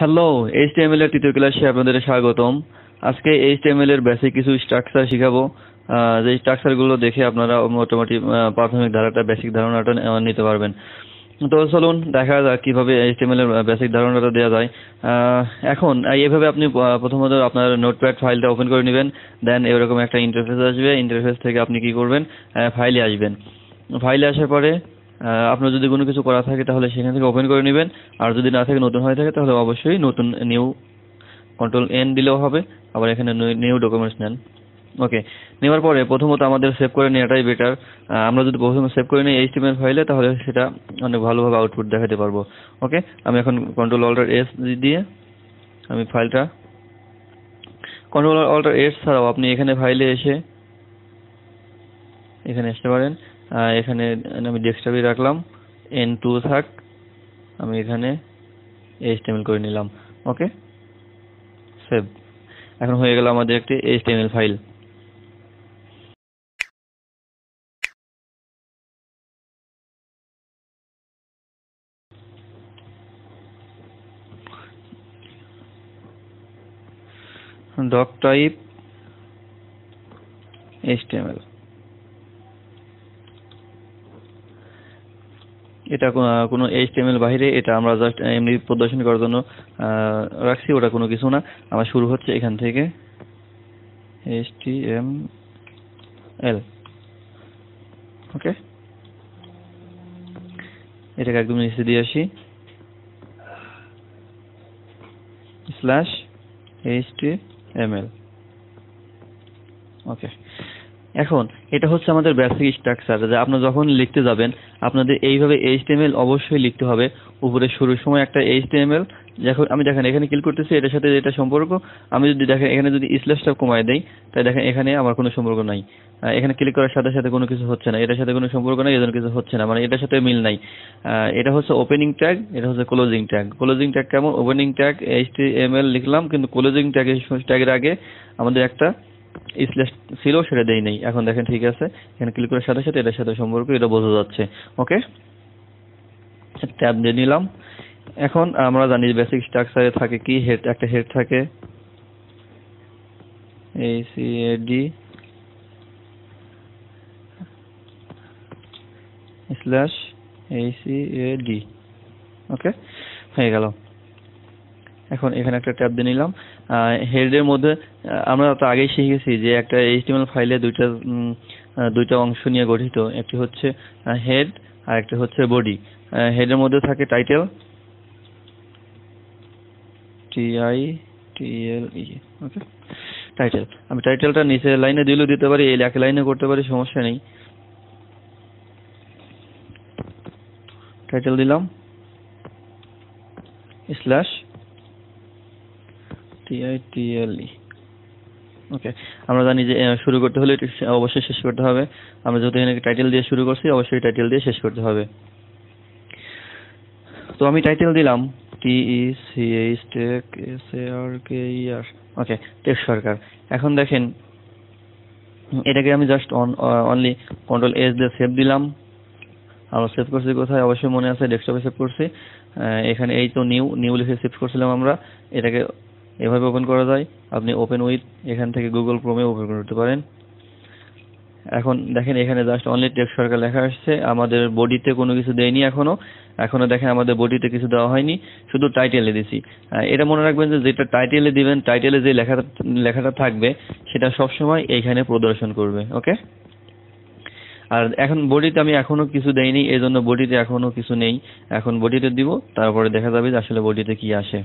Hello HTML এর তৃতীয় ক্লাসে আপনাদের স্বাগতম আজকে এইচটিএমএল এর বেসিক কিছু স্ট্রাকচার শিখাবো যে স্ট্রাকচারগুলো দেখে আপনারা মোটামুটি প্রাথমিক ধারাটা বেসিক ধারণাটা নিতে পারবেন তো চলুন দেখা যাক কিভাবে এইচটিএমএল এর বেসিক ধারণাটা দেওয়া যায় এখন এইভাবে আপনি প্রথমত আপনার নোটপ্যাড ফাইলটা ওপেন করে নেবেন দেন এরকম একটা ইন্টারফেস আসবে ইন্টারফেস থেকে আপনি কি করবেন ফাইলে আসবেন ফাইলে আসার পরে আপনার যদি কোনো কিছু করা থাকে তাহলে সেখান থেকে ওপেন করে নেবেন আর যদি না থাকে নতুন হয়ে থাকে তাহলে অবশ্যই নতুন নিউ কন্ট্রোল এন দিলেও হবে আবার এখানে নিউ ডকুমেন্টস নেন ওকে নেওয়ার পরে প্রথমত আমাদের সেভ করে নেওয়াটাই বেটার আমরা যদি প্রথমে সেভ করে নিই এইচটিএমএল ফাইলে তাহলে সেটা অনেক ভালোভাবে আউটপুট দেখাতে পারবো ওকে আমি এখন কন্ট্রোল অল্টার এস দিয়ে আমি ফাইলটা কন্ট্রোল অল্টার এস ছাড়াও আপনি এখানে ফাইলে এসে এখানে আসতে পারেন এখানে আমি ডেস্কটপে রাখলাম এন টু থাক আমি এখানে এইচটিএমএল করে নিলাম ওকে সেভ এখন হয়ে গেল আমাদের একটি HTML file type H html এটা কোনো এইচটিএমএল বাইরে এটা আমরা জাস্ট এমনি প্রদর্শন করার জন্য রাখছি ওটা কোনো কিছু না আমার শুরু হচ্ছে এখান থেকে এইচটিএমএল ওকে এটাকে একদম নিচে দিয়ে আসি স্ল্যাশ এইচটিএমএল ওকে এখন এটা হচ্ছে আমাদের বেসিক স্ট্রাকচার যে আপনি যখন লিখতে যাবেন আপনাদের এইভাবে এইচটিএমএল অবশ্যই লিখতে হবে উপরে শুরুর সময় একটা এইচটিএমএল দেখো আমি দেখেন এখানে ক্লিক করতেছি এটার সাথে এটা সম্পর্ক আমি যদি দেখেন এখানে যদি স্ল্যাশটা কমায় দেই তাই দেখেন এখানে আমার কোনো সম্পর্ক নাই এখানে ক্লিক করার সাথে সাথে কোনো কিছু হচ্ছে না এটার সাথে কোনো সম্পর্ক নাই এজন্য কিছু হচ্ছে না মানে এটার সাথে মিল নাই এটা হচ্ছে ওপেনিং ট্যাগ এটা হচ্ছে ক্লোজিং ট্যাগ ক্লোজিং ট্যাগ কেমন ওপেনিং ট্যাগ এইচটিএমএল লিখলাম কিন্তু ক্লোজিং ট্যাগের ট্যাগের আগে আমাদের একটা স্ল্যাশ ছিল সেটা দেয় নেই এখন দেখেন ঠিক আছে এখানে ক্লিক করার সাথে সাথে এটার সাথে সম্পর্ক এটা বোঝা যাচ্ছে ওকে ট্যাব দিয়ে নিলাম এখন আমরা জানি বেসিক স্ট্রাকচারে থাকে কি হেড একটা হেড থাকে এই সি ডি স্ল্যাশ এই সি এ ওকে হয়ে গেল এখন এখানে একটা ট্যাব দিয়ে নিলাম হেডের মধ্যে আমরা তো আগেই শিখেছি যে একটা এইচটিএমএল ফাইলে দুইটা দুইটা অংশ নিয়ে গঠিত একটি হচ্ছে হেড আর একটি হচ্ছে বডি হেডের মধ্যে থাকে title TI TL E okay title আমি টাইটেলটা নিচের লাইনে দিলেও দিতে পারি এই এক লাইনে করতে পারি সমস্যা নেই টাইটেল দিলাম স্ল্যাশ সিআইটিএলই ওকে e. আমরা জানি যে শুরু করতে হলে অবশ্যই শেষ করতে হবে আমরা এখানে টাইটেল দিয়ে শুরু করছি অবশ্যই টাইটেল দিয়ে শেষ করতে হবে তো আমি টাইটেল দিলাম T C H tech S R K R okay tech Sarkar এখন দেখেন এটাকে আমি just on only control S দিয়ে সেভ দিলাম আমরা সেভ করছি কোথায় অবশ্যই মনে আছে ডেস্কটপে সেভ করছি এখানে এই তো নিউ নিউ লিখে সেভ করছিলাম আমরা এটাকে এভাবে ওপেন করা যায় আপনি ওপেন উইথ এখান থেকে গুগল ক্রোমে ওপেন করতে পারেন এখন দেখেন এখানে জাস্ট অনলি টেক্সট সরকার লেখা আসছে আমাদের বডিতে কোনো কিছু দেয়নি এখনো এখনো দেখেন আমাদের বডিতে কিছু দেওয়া হয়নি শুধু টাইটেলে দিছি এটা মনে রাখবেন যে যেটা টাইটেলে দিবেন টাইটেলে যে লেখাটা লেখাটা থাকবে সেটা সবসময় এইখানে প্রদর্শন করবে ওকে আর এখন বডিতে আমি এখনো কিছু দেইনি এই জন্য বডিতে এখনো কিছু নেই এখন বডিতে দিব তারপরে দেখা যাবে যে আসলে বডিতে কি আসে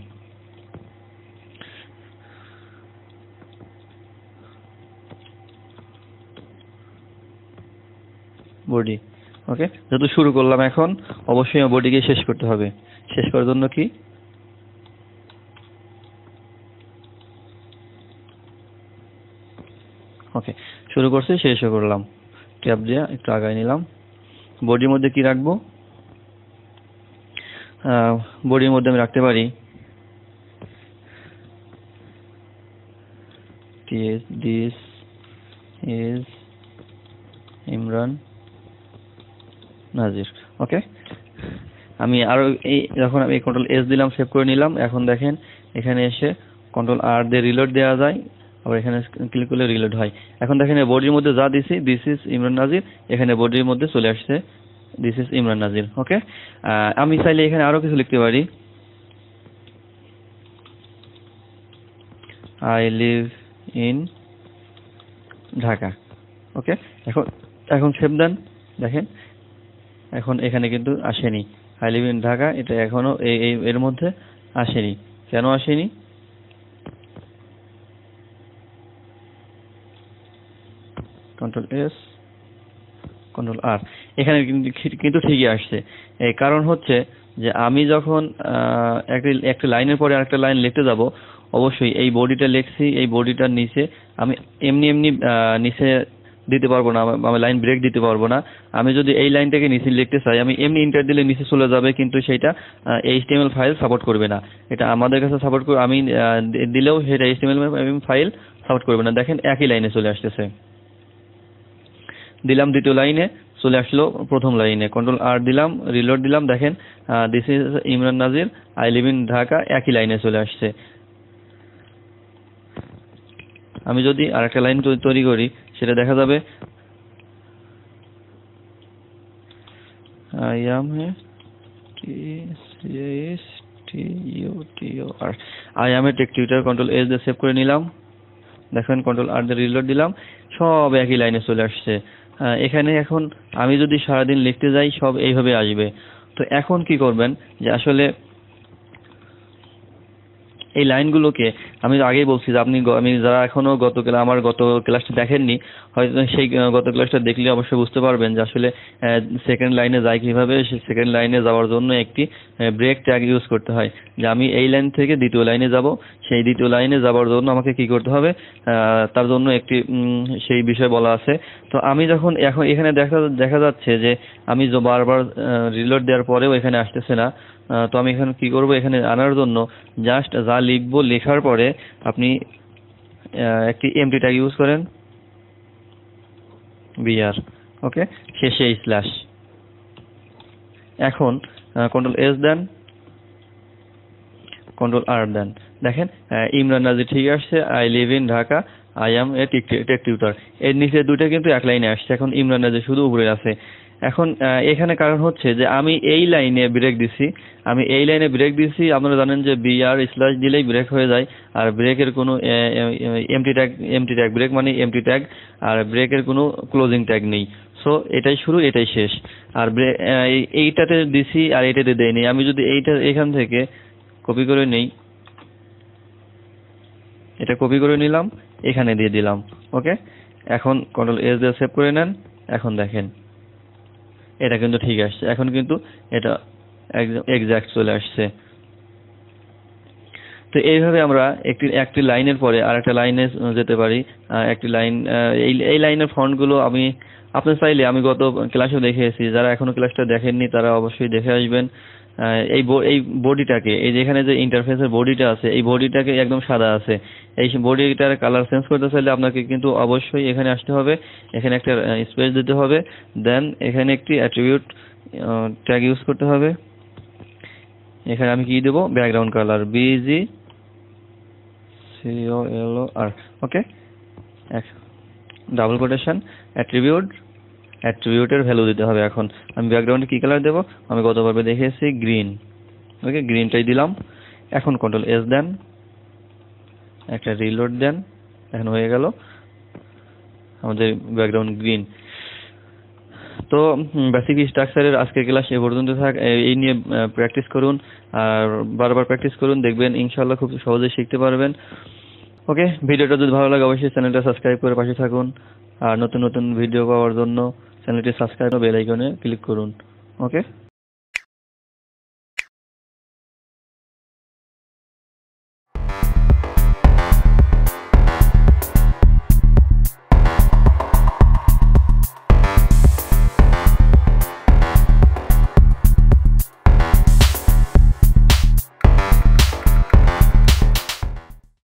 বডি ওকে যেহেতু শুরু করলাম এখন অবশ্যই আমার বডিকে শেষ করতে হবে শেষ করার জন্য কি ওকে শুরু করছি শেষও করলাম ট্যাপ দিয়ে একটু আগায় নিলাম বডির মধ্যে কি রাখবো বডির মধ্যে আমি রাখতে পারি this is Imran Nazir okay আমি আরো এই যখন আমি কন্ট্রোল এস দিলাম সেভ করে নিলাম এখন দেখেন এখানে এসে কন্ট্রোল আর দিয়ে রিলোড দেওয়া যায় আবার এখানে ক্লিক করলে রিলোড হয় এখন দেখেন বডির মধ্যে যা দিছি দিস ইজ ইমরান নাজির এখানে বডির মধ্যে চলে আসছে this is Imran Nazir okay আমি চাইলে এখানে আরো কিছু লিখতে পারি I live in Dhaka okay এখন এখন সেভ দেন দেখেন এখন এখানে কিন্তু আসেনি আই লিভ ইন ঢাকা এটা এখনো এই এর মধ্যে আসেনি কেন আসেনি কন্ট্রোল এস কন্ট্রোল আর এখানে কিন্তু ঠিকই আসছে এই কারণ হচ্ছে যে আমি যখন একটা একটা লাইনের পরে আরেকটা লাইন লিখতে যাব অবশ্যই এই বডিটা লিখছি এই বডিটার নিচে আমি এমনি এমনি নিচে দিতে পারবো না আমি লাইন ব্রেক দিতে পারবো না আমি যদি এই লাইনটাকে নিচে লিখতে চাই আমি এমনি ইন্টার দিলে নিচে চলে যাবে কিন্তু সেইটা এইচটিএমএল ফাইল সাপোর্ট করবে না এটা আমাদের কাছে সাপোর্ট করবে আমি দিলেও সেটা এইচটিএমএল ফাইল সাপোর্ট করবে না দেখেন একই লাইনে চলে আসতেছে দিলাম দ্বিতীয় লাইনে চলে আসলো প্রথম লাইনে কন্ট্রোল আর দিলাম রিলোড দিলাম দেখেন this is Imran Nazir I live in Dhaka একই লাইনে চলে আসছে আমি যদি আরেকটা লাইন তৈরি করি সেটা দেখা যাবে T C T control S দিয়ে সেভ করে নিলাম দেখেন কন্ট্রোল আর দিয়ে রিলোড দিলাম সব একই লাইনে চলে আসছে এখানে এখন আমি যদি সারাদিন লিখতে যাই সব এইভাবে আসবে তো এখন কি করবেন যে আসলে এই লাইনগুলোকে আমি আগেই বলছি যে আপনি আমি যারা এখনো গত আমার গত ক্লাসটা দেখেননি হয়তো সেই গত ক্লাসটা দেখলে অবশ্যই বুঝতে পারবেন যে আসলে সেকেন্ড লাইনে যায় কিভাবে সেকেন্ড লাইনে যাওয়ার জন্য একটি ব্রেক ট্যাগ ইউজ করতে হয় যে আমি এই লাইন থেকে দ্বিতীয় লাইনে যাব সেই দ্বিতীয় লাইনে যাওয়ার জন্য আমাকে কি করতে হবে তার জন্য একটি সেই বিষয় বলা আছে তো আমি যখন এখন এখানে দেখা দেখা যাচ্ছে যে আমি বারবার রিলোড দেওয়ার পরেও এখানে আসতেছে না তো আমি এখানে কি করব এখানে আনার জন্য জাস্ট যা লিখবো লেখার পরে আপনি একটি এমটি ট্যাগ ইউজ করেন বিআর ওকে শেষে স্ল্যাশ এখন কন্ট্রোল এস দেন কন্ট্রোল আর দেন দেখেন ইমরান নাজির ঠিক আসছে I live in Dhaka I am a tech tutor এর নিচে দুটো কিন্তু এক লাইনে আসছে এখন ইমরান নাজির শুধু উপরে আছে এখন এখানে কারণ হচ্ছে যে আমি এই লাইনে ব্রেক দিছি আমি এই লাইনে ব্রেক দিছি আপনারা জানেন যে আর স্ল্যাশ দিলেই ব্রেক হয়ে যায় আর ব্রেকের কোনো empty tag empty tag break মানে এমটি ট্যাগ আর ব্রেকের কোনো ক্লোজিং ট্যাগ নেই সো এটাই শুরু এটাই শেষ আর এইটাতে দিছি আর এটাতে দেয়নি আমি যদি এইটা এখান থেকে কপি করে নেই এটা কপি করে নিলাম এখানে দিয়ে দিলাম ওকে এখন কন্ট্রোল এস দিয়ে সেভ করে নেন এখন দেখেন এটা কিন্তু ঠিক আসছে এখন কিন্তু এটা এক্স্যাক্ট চলে আসছে তো এইভাবে আমরা একটি একটি লাইনের পরে আর একটা লাইনে যেতে পারি একটি লাইন এই এই লাইনের ফন্টগুলো আমি আপনি চাইলে আমি গত ক্লাসেও দেখে এসেছি যারা এখনও ক্লাসটা দেখেননি তারা অবশ্যই দেখে আসবেন এই এই বডিটাকে এই যেখানে যে ইন্টারফেসের বডিটা আছে এই বডিটাকে একদম সাদা আছে এই বডিটার কালার চেঞ্জ করতে চাইলে আপনাকে কিন্তু অবশ্যই এখানে আসতে হবে এখানে একটা স্পেস দিতে হবে দেন এখানে একটি অ্যাট্রিবিউট ট্যাগ ইউজ করতে হবে এখানে আমি কি দেবো background colour BG CO L R okay double quotation attribute অ্যাট্রিবিউটের ভ্যালু দিতে হবে এখন আমি ব্যাকগ্রাউন্ডে কী কালার দেবো আমি গতবারে দেখেছি গ্রিন ওকে গ্রিনটাই দিলাম এখন কন্ট্রোল এস দেন একটা রিলোড দেন এখন হয়ে গেল আমাদের ব্যাকগ্রাউন্ড গ্রিন তো বেসিক স্ট্রাকচারের আজকের ক্লাস এ পর্যন্ত থাক এই নিয়ে প্র্যাকটিস করুন আর বারবার প্র্যাকটিস করুন দেখবেন ইনশাল্লাহ খুব সহজে শিখতে পারবেন ওকে ভিডিওটা যদি ভালো লাগে অবশ্যই চ্যানেলটা সাবস্ক্রাইব করে পাশে থাকুন আর নতুন নতুন ভিডিও পাওয়ার জন্য চ্যানেলটি সাবস্ক্রাইব বেল আইকনে ক্লিক করুন ওকে